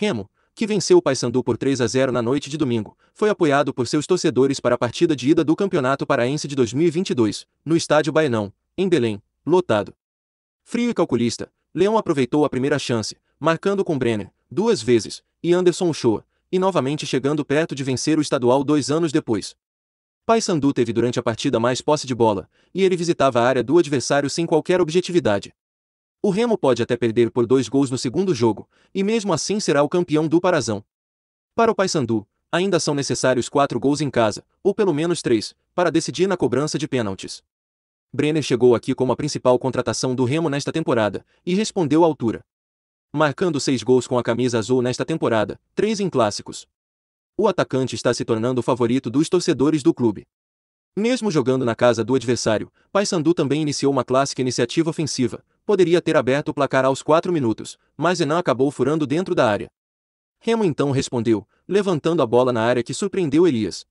Remo, que venceu o Paysandu por 3 a 0 na noite de domingo, foi apoiado por seus torcedores para a partida de ida do Campeonato Paraense de 2022, no Estádio Baenão, em Belém, lotado. Frio e calculista, Leão aproveitou a primeira chance, marcando com Brenner, duas vezes, e Anderson Uchoa, e novamente chegando perto de vencer o estadual dois anos depois. Paysandu teve durante a partida mais posse de bola, e ele visitava a área do adversário sem qualquer objetividade. O Remo pode até perder por dois gols no segundo jogo, e mesmo assim será o campeão do Parazão. Para o Paysandu, ainda são necessários quatro gols em casa, ou pelo menos três, para decidir na cobrança de pênaltis. Brenner chegou aqui como a principal contratação do Remo nesta temporada, e respondeu à altura. Marcando seis gols com a camisa azul nesta temporada, três em clássicos. O atacante está se tornando o favorito dos torcedores do clube. Mesmo jogando na casa do adversário, Paysandu também iniciou uma clássica iniciativa ofensiva, poderia ter aberto o placar aos 4 minutos, mas Enan acabou furando dentro da área. Remo então respondeu, levantando a bola na área que surpreendeu Elias.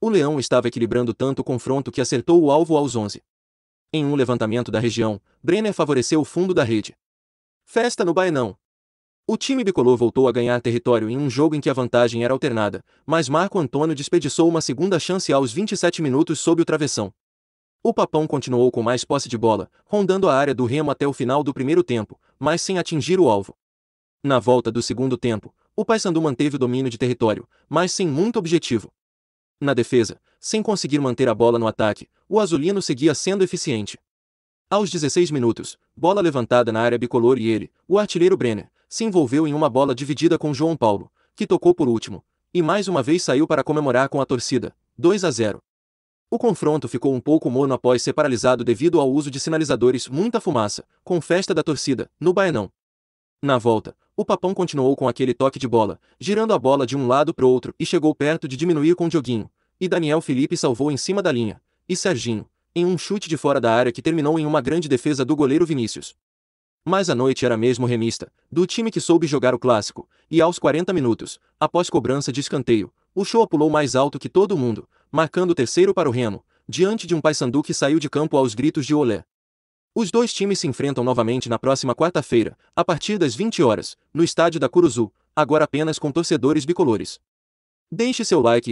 O Leão estava equilibrando tanto o confronto que acertou o alvo aos 11. Em um levantamento da região, Brenner favoreceu o fundo da rede. Festa no Baenão. O time bicolor voltou a ganhar território em um jogo em que a vantagem era alternada, mas Marco Antônio desperdiçou uma segunda chance aos 27 minutos sob o travessão. O Papão continuou com mais posse de bola, rondando a área do Remo até o final do primeiro tempo, mas sem atingir o alvo. Na volta do segundo tempo, o Paysandu manteve o domínio de território, mas sem muito objetivo. Na defesa, sem conseguir manter a bola no ataque, o azulino seguia sendo eficiente. Aos 16 minutos, bola levantada na área bicolor e ele, o artilheiro Brenner, se envolveu em uma bola dividida com João Paulo, que tocou por último, e mais uma vez saiu para comemorar com a torcida, 2 a 0. O confronto ficou um pouco morno após ser paralisado devido ao uso de sinalizadores muita fumaça, com festa da torcida, no Baenão. Na volta, o Papão continuou com aquele toque de bola, girando a bola de um lado pro outro e chegou perto de diminuir com o Dioguinho, e Daniel Felipe salvou em cima da linha, e Serginho, em um chute de fora da área que terminou em uma grande defesa do goleiro Vinícius. Mas a noite era mesmo remista, do time que soube jogar o clássico, e aos 40 minutos, após cobrança de escanteio, o show pulou mais alto que todo mundo, marcando o terceiro para o Remo, diante de um Paysandu que saiu de campo aos gritos de olé. Os dois times se enfrentam novamente na próxima quarta-feira, a partir das 20 horas, no estádio da Curuzu, agora apenas com torcedores bicolores. Deixe seu like